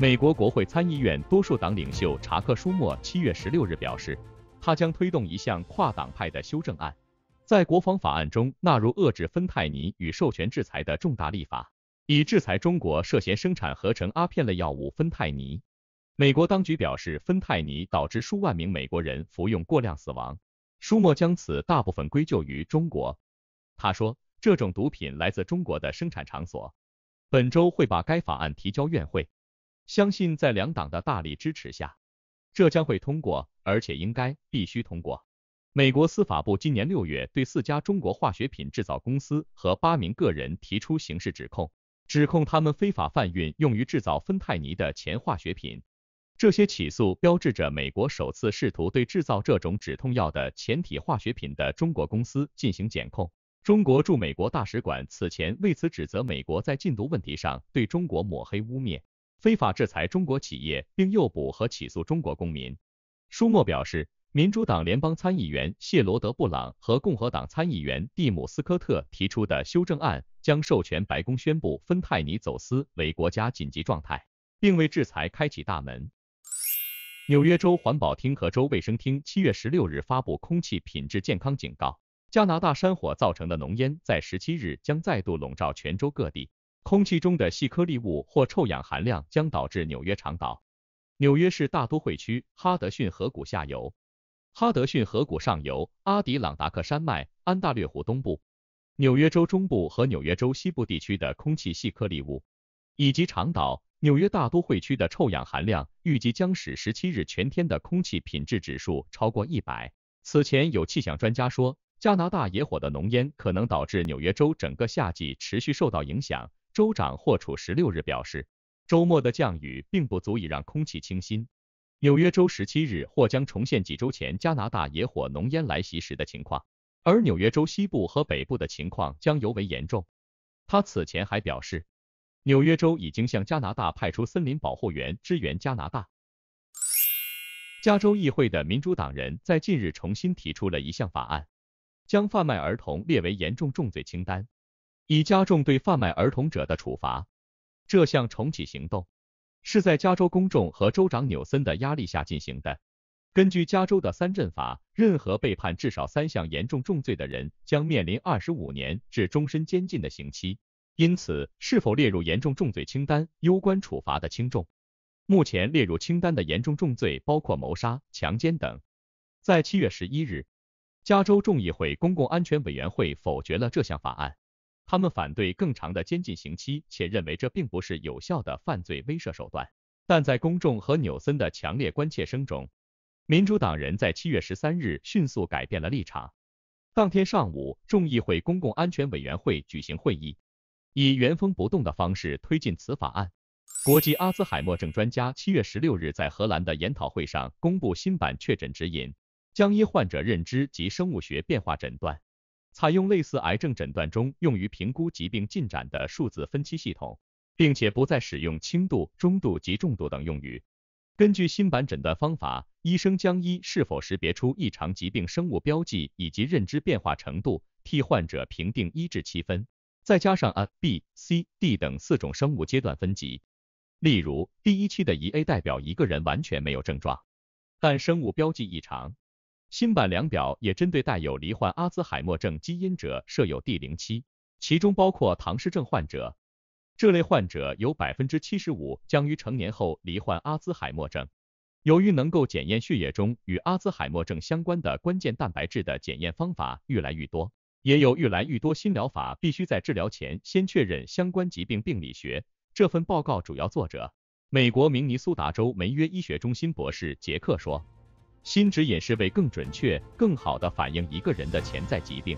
美国国会参议院多数党领袖查克·舒默七月十六日表示，他将推动一项跨党派的修正案，在国防法案中纳入遏制芬太尼与授权制裁的重大立法，以制裁中国涉嫌生产合成阿片类药物芬太尼。美国当局表示，芬太尼导致数万名美国人服用过量死亡。舒默将此大部分归咎于中国。他说，这种毒品来自中国的生产场所。本周会把该法案提交院会。相信在两党的大力支持下，这将会通过，而且应该必须通过。美国司法部今年六月对四家中国化学品制造公司和八名个人提出刑事指控，指控他们非法贩运用于制造芬太尼的前化学品。这些起诉标志着美国首次试图对制造这种止痛药的前体化学品的中国公司进行检控。中国驻美国大使馆此前为此指责美国在禁毒问题上对中国抹黑污蔑。非法制裁中国企业，并诱捕和起诉中国公民。舒默表示，民主党联邦参议员谢罗德·布朗和共和党参议员蒂姆·斯科特提出的修正案将授权白宫宣布芬太尼走私为国家紧急状态，并为制裁开启大门。纽约州环保厅和州卫生厅七月十六日发布空气品质健康警告，加拿大山火造成的浓烟在十七日将再度笼罩全州各地。空气中的细颗粒物或臭氧含量将导致纽约长岛、纽约市大都会区、哈德逊河谷下游、哈德逊河谷上游、阿迪朗达克山脉、安大略湖东部、纽约州中部和纽约州西部地区的空气细颗粒物，以及长岛、纽约大都会区的臭氧含量，预计将使十七日全天的空气品质指数超过一百。此前有气象专家说，加拿大野火的浓烟可能导致纽约州整个夏季持续受到影响。州长霍楚十六日表示，周末的降雨并不足以让空气清新。纽约州十七日或将重现几周前加拿大野火浓烟来袭时的情况，而纽约州西部和北部的情况将尤为严重。他此前还表示，纽约州已经向加拿大派出森林保护员支援加拿大。加州议会的民主党人在近日重新提出了一项法案，将贩卖儿童列为严重重罪清单。以加重对贩卖儿童者的处罚。这项重启行动是在加州公众和州长纽森的压力下进行的。根据加州的三镇法，任何被判至少三项严重重罪的人将面临二十五年至终身监禁的刑期。因此，是否列入严重重罪清单攸关处罚的轻重。目前列入清单的严重重罪包括谋杀、强奸等。在七月十一日，加州众议会公共安全委员会否决了这项法案。他们反对更长的监禁刑期，且认为这并不是有效的犯罪威慑手段。但在公众和纽森的强烈关切声中，民主党人在七月十三日迅速改变了立场。当天上午，众议会公共安全委员会举行会议，以原封不动的方式推进此法案。国际阿兹海默症专家七月十六日在荷兰的研讨会上公布新版确诊指引，将依患者认知及生物学变化诊断。采用类似癌症诊断中用于评估疾病进展的数字分期系统，并且不再使用轻度、中度及重度等用语。根据新版诊断方法，医生将依是否识别出异常疾病生物标记以及认知变化程度，替患者评定一至七分，再加上 A、B、C、D 等四种生物阶段分级。例如，第一期的 1A 代表一个人完全没有症状，但生物标记异常。新版量表也针对带有罹患阿兹海默症基因者设有 D 零七，其中包括唐氏症患者。这类患者有百分之七十五将于成年后罹患阿兹海默症。由于能够检验血液中与阿兹海默症相关的关键蛋白质的检验方法愈来愈多，也有愈来愈多新疗法必须在治疗前先确认相关疾病病理学。这份报告主要作者，美国明尼苏达州梅约医学中心博士杰克说。新指引是为更准确、更好地反映一个人的潜在疾病。